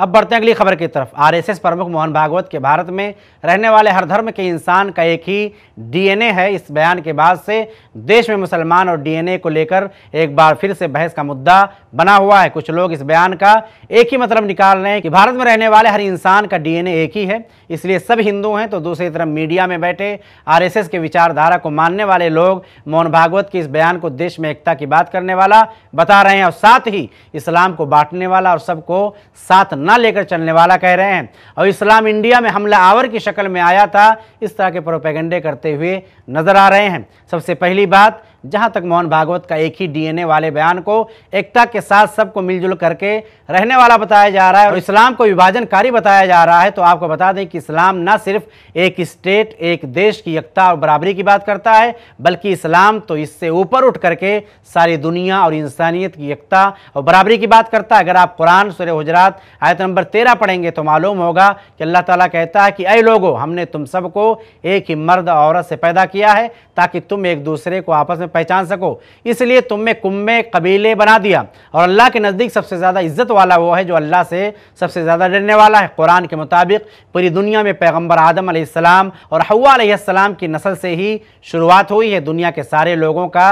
अब बढ़ते हैं अगली खबर की तरफ आरएसएस प्रमुख मोहन भागवत के भारत में रहने वाले हर धर्म के इंसान का एक ही डीएनए है इस बयान के बाद से देश में मुसलमान और डीएनए को लेकर एक बार फिर से बहस का मुद्दा बना हुआ है कुछ लोग इस बयान का एक ही मतलब निकाल रहे हैं कि भारत में रहने वाले हर इंसान का डीएनए एक ही है इसलिए सब हिंदू हैं तो दूसरी तरफ मीडिया में बैठे आर के विचारधारा को मानने वाले लोग मोहन भागवत के इस बयान को देश में एकता की बात करने वाला बता रहे हैं और साथ ही इस्लाम को बांटने वाला और सबको साथ न ना लेकर चलने वाला कह रहे हैं और इस्लाम इंडिया में हमला आवर की शक्ल में आया था इस तरह के प्रोपेगेंडे करते हुए नजर आ रहे हैं सबसे पहली बात जहां तक मोहन भागवत का एक ही डीएनए वाले बयान को एकता के साथ सबको मिलजुल करके रहने वाला बताया जा रहा है और इस्लाम को विभाजनकारी बताया जा रहा है तो आपको बता दें कि इस्लाम न सिर्फ एक स्टेट एक देश की एकता और बराबरी की बात करता है बल्कि इस्लाम तो इससे ऊपर उठ करके सारी दुनिया और इंसानियत की एकता और बराबरी की बात करता है अगर आप कुरान सुर हजरात आयत नंबर तेरह पढ़ेंगे तो मालूम होगा कि अल्लाह तला कहता है कि अय लोगो हमने तुम सबको एक ही मर्द औरत से पैदा किया है ताकि तुम एक दूसरे को आपस में पहचान सको इसलिए तुमने कुम्मे कबीले बना दिया और अल्लाह के नज़दीक सबसे ज़्यादा इज़्ज़त वाला वो है जो अल्लाह से सबसे ज़्यादा डरने वाला है कुरान के मुताबिक पूरी दुनिया में पैगम्बर आदम आसमाम और हवासम की नस्ल से ही शुरुआत हुई है दुनिया के सारे लोगों का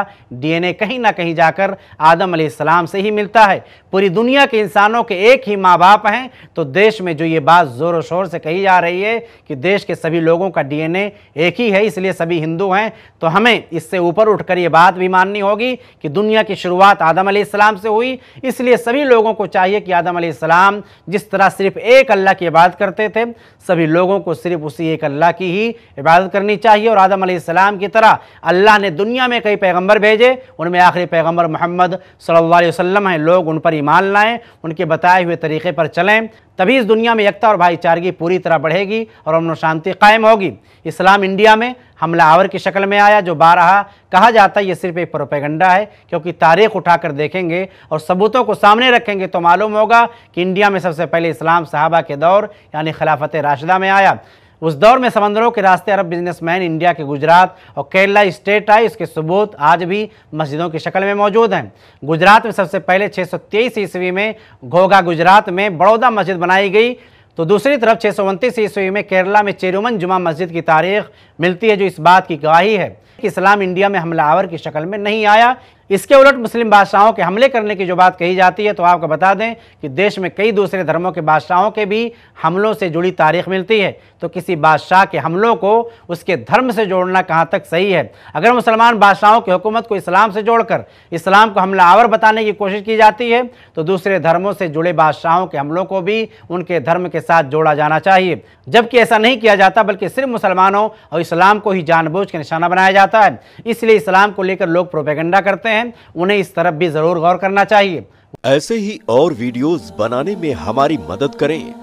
डीएनए कहीं ना कहीं जाकर आदम आसमाम से ही मिलता है पूरी दुनिया के इंसानों के एक ही माँ बाप हैं तो देश में जो ये बात ज़ोर शोर से कही जा रही है कि देश के सभी लोगों का डीएनए एक ही है इसलिए सभी हिंदू हैं तो हमें इससे ऊपर उठकर ये ये बात भी माननी होगी कि दुनिया की शुरुआत आदम आसमाम से हुई इसलिए सभी लोगों को चाहिए कि आदम आसमाम जिस तरह सिर्फ एक अल्लाह की इबादत करते थे सभी लोगों को सिर्फ उसी एक अल्लाह की ही इबादत करनी चाहिए और आदम आसमाम की तरह अल्लाह ने दुनिया में कई पैगम्बर भेजे उनमें आखिरी पैगम्बर मोहम्मद सल्ला वसम हैं लोग उन पर ईमान लाएँ उनके बताए हुए तरीके पर चलें तभी इस दुनिया में एकता और भाईचारगी पूरी तरह बढ़ेगी और अमन शांति कायम होगी इस्लाम इंडिया में हमलावर की शक्ल में आया जो बारहा कहा जाता है ये सिर्फ एक प्रोपेगंडा है क्योंकि तारीख उठाकर देखेंगे और सबूतों को सामने रखेंगे तो मालूम होगा कि इंडिया में सबसे पहले इस्लाम साहबा के दौर यानी खिलाफत राशिदा में आया उस दौर में समंदरों के रास्ते अरब बिजनेसमैन इंडिया के गुजरात और केरला स्टेट आए इसके सबूत आज भी मस्जिदों की शक्ल में मौजूद हैं गुजरात में सबसे पहले छः ईस्वी में घोगा गुजरात में बड़ौदा मस्जिद बनाई गई तो दूसरी तरफ छः सौ ईस्वी में केरला में चेरुमन जुमा मस्जिद की तारीख मिलती है जो इस बात की गवाही है कि इस्लाम इंडिया में हमलावर की शक्ल में नहीं आया इसके उलट मुस्लिम बादशाहों के हमले करने की जो बात कही जाती है तो आपको बता दें कि देश में कई दूसरे धर्मों के बादशाहों के भी हमलों से जुड़ी तारीख मिलती है तो किसी बादशाह के हमलों को उसके धर्म से जोड़ना कहाँ तक सही है अगर मुसलमान बादशाहों की हुकूमत को इस्लाम से जोड़कर इस्लाम को हमलावर बताने की कोशिश की जाती है तो दूसरे धर्मों से जुड़े बादशाहों के हमलों को भी उनके धर्म के साथ जोड़ा जाना चाहिए जबकि ऐसा नहीं किया जाता बल्कि सिर्फ मुसलमानों और इस्लाम को ही जानबूझ के निशाना बनाया जाता है इसलिए इस्लाम को लेकर लोग प्रोपेगेंडा करते हैं हैं उन्हें इस तरफ भी जरूर गौर करना चाहिए ऐसे ही और वीडियोस बनाने में हमारी मदद करें